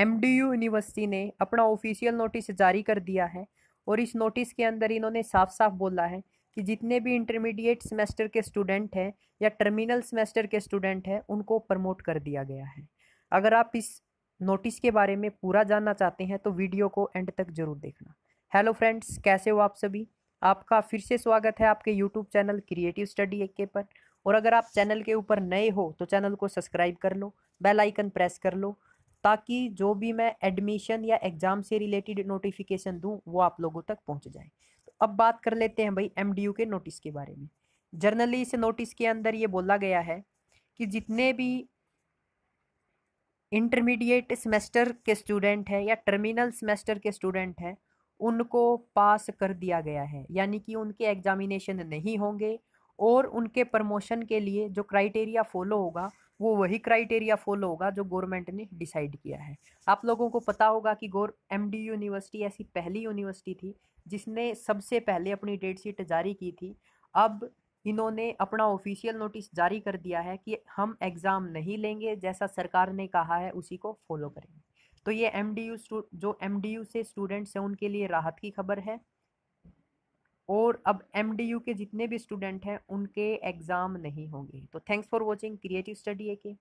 U university ने अपना official notice जारी कर दिया है और इस नोटिस के अंदर इन्होंने साफ साफ बोला है कि जितने भी इंटरमीडिएट सेमेस्टर के स्टूडेंट हैं या टर्मिनल सेमेस्टर के स्टूडेंट हैं उनको प्रमोट कर दिया गया है अगर आप इस नोटिस के बारे में पूरा जानना चाहते हैं तो वीडियो को एंड तक जरूर देखना हेलो फ्रेंड्स कैसे हो आप सभी आपका फिर से स्वागत है आपके यूट्यूब चैनल क्रिएटिव स्टडी एक के पर और अगर आप चैनल के ऊपर नए हो तो चैनल को सब्सक्राइब कर लो बेल आइकन प्रेस कर लो ताकि जो भी मैं एडमिशन या एग्ज़ाम से रिलेटेड नोटिफिकेशन दूँ वो आप लोगों तक पहुँच जाए तो अब बात कर लेते हैं भाई एम के नोटिस के बारे में जर्नली इस नोटिस के अंदर ये बोला गया है कि जितने भी इंटरमीडिएट सेमेस्टर के स्टूडेंट हैं या टर्मिनल सेमेस्टर के स्टूडेंट हैं उनको पास कर दिया गया है यानी कि उनके एग्जामिनेशन नहीं होंगे और उनके प्रमोशन के लिए जो क्राइटेरिया फॉलो होगा वो वही क्राइटेरिया फॉलो होगा जो गवर्नमेंट ने डिसाइड किया है आप लोगों को पता होगा कि गौर एम यूनिवर्सिटी ऐसी पहली यूनिवर्सिटी थी जिसने सबसे पहले अपनी डेट शीट जारी की थी अब इन्होंने अपना ऑफिशियल नोटिस जारी कर दिया है कि हम एग्ज़ाम नहीं लेंगे जैसा सरकार ने कहा है उसी को फॉलो करेंगे तो ये एम जो एम से स्टूडेंट्स हैं उनके लिए राहत की खबर है और अब एम के जितने भी स्टूडेंट हैं उनके एग्ज़ाम नहीं होंगे तो thanks for watching creative study A के